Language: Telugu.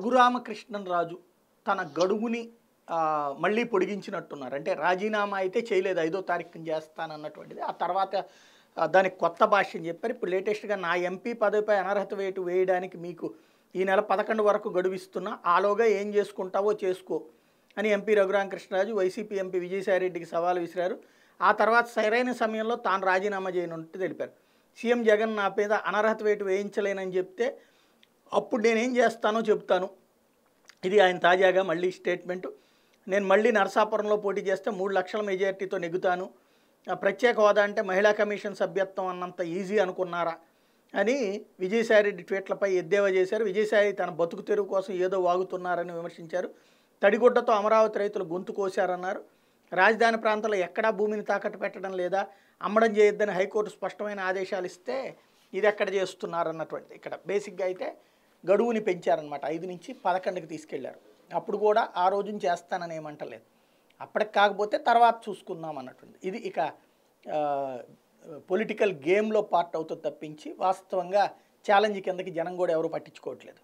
రఘురామకృష్ణన్ రాజు తన గడువుని మళ్ళీ పొడిగించినట్టున్నారు అంటే రాజీనామా అయితే చేయలేదు ఐదో తారీఖున చేస్తానన్నటువంటిది ఆ తర్వాత దానికి కొత్త భాష్యం చెప్పారు ఇప్పుడు లేటెస్ట్గా నా ఎంపీ పదవిపై అనర్హత వేటు వేయడానికి మీకు ఈ నెల పదకొండు వరకు గడువిస్తున్నా ఆలోగా ఏం చేసుకుంటావో చేసుకో అని ఎంపీ రఘురామకృష్ణరాజు వైసీపీ ఎంపీ విజయసాయిరెడ్డికి సవాలు విసిరారు ఆ తర్వాత సరైన సమయంలో తాను రాజీనామా చేయనున్నట్టు తెలిపారు సీఎం జగన్ నా మీద అనర్హత వేటు వేయించలేనని చెప్తే అప్పుడు నేనేం చేస్తానో చెప్తాను ఇది ఆయన తాజాగా మళ్ళీ స్టేట్మెంటు నేను మళ్ళీ నరసాపురంలో పోటీ చేస్తే మూడు లక్షల మెజార్టీతో నెగ్గుతాను ప్రత్యేక హోదా అంటే మహిళా కమిషన్ సభ్యత్వం అన్నంత ఈజీ అనుకున్నారా అని విజయసాయిరెడ్డి ట్వీట్లపై ఎద్దేవా చేశారు విజయసాయి తన బతుకు తెరువు కోసం ఏదో వాగుతున్నారని విమర్శించారు తడిగుడ్డతో అమరావతి రైతులు గొంతు కోశారన్నారు రాజధాని ప్రాంతంలో ఎక్కడా భూమిని తాకట్టు పెట్టడం లేదా అమ్మడం చేయొద్దని హైకోర్టు స్పష్టమైన ఆదేశాలు ఇస్తే ఇది ఎక్కడ చేస్తున్నారన్నటువంటి ఇక్కడ బేసిక్గా అయితే గడువుని పెంచారనమాట ఐదు నుంచి పదకొండుకి తీసుకెళ్లారు అప్పుడు కూడా ఆ రోజున చేస్తానని ఏమంటలేదు అప్పటికి కాకపోతే తర్వాత చూసుకుందాం అన్నట్టుంది ఇది ఇక పొలిటికల్ గేమ్లో పార్ట్ అవుతుంది తప్పించి వాస్తవంగా ఛాలెంజ్ కిందకి జనం కూడా ఎవరు పట్టించుకోవట్లేదు